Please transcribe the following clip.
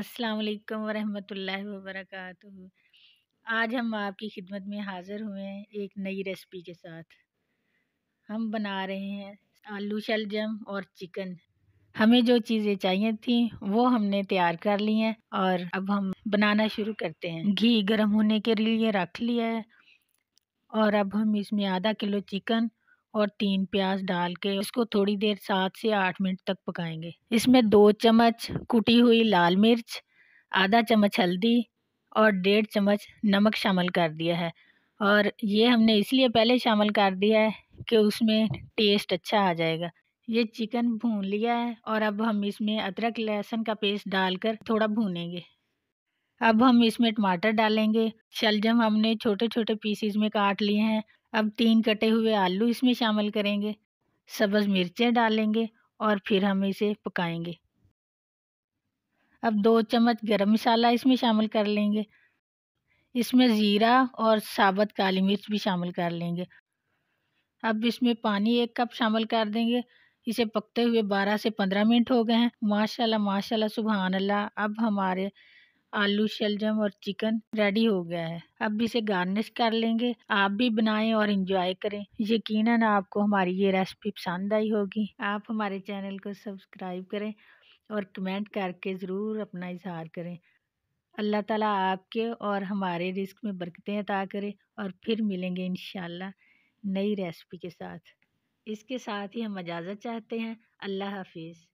अस्सलाम वालेकुम वरहमतुल्लाहि आज हम आपकी खिदमत में हाज़िर हुए हैं एक नई रेसिपी के साथ हम बना रहे हैं आलू शलजम और चिकन हमें जो चीज़ें चाहिए थी वो हमने तैयार कर ली हैं और अब हम बनाना शुरू करते हैं घी गर्म होने के लिए रख लिया है और अब हम इसमें आधा किलो चिकन और तीन प्याज डाल के उसको थोड़ी देर सात से आठ मिनट तक पकाएंगे इसमें दो चम्मच कुटी हुई लाल मिर्च आधा चम्मच हल्दी और डेढ़ चम्मच नमक शामिल कर दिया है और ये हमने इसलिए पहले शामिल कर दिया है कि उसमें टेस्ट अच्छा आ जाएगा ये चिकन भून लिया है और अब हम इसमें अदरक लहसुन का पेस्ट डालकर थोड़ा भूनेंगे अब हम इसमें टमाटर डालेंगे शलजम हमने छोटे छोटे पीसीज में काट लिए हैं अब तीन कटे हुए आलू इसमें शामिल करेंगे सब्ज़ मिर्चें डालेंगे और फिर हम इसे पकाएंगे अब दो चम्मच गरम मसाला इसमें शामिल कर लेंगे इसमें ज़ीरा और साबत काली मिर्च भी शामिल कर लेंगे अब इसमें पानी एक कप शामिल कर देंगे इसे पकते हुए 12 से 15 मिनट हो गए हैं माशाल्लाह माशाल्लाह सुबहान अब हमारे आलू शलजम और चिकन रेडी हो गया है अब इसे गार्निश कर लेंगे आप भी बनाएं और इंजॉय करें यकीनन आपको हमारी ये रेसिपी पसंद आई होगी आप हमारे चैनल को सब्सक्राइब करें और कमेंट करके ज़रूर अपना इजहार करें अल्लाह ताला आपके और हमारे रिस्क में बरकतें अता करें और फिर मिलेंगे इन नई रेसिपी के साथ इसके साथ ही हम इजाज़त चाहते हैं अल्लाह हाफिज़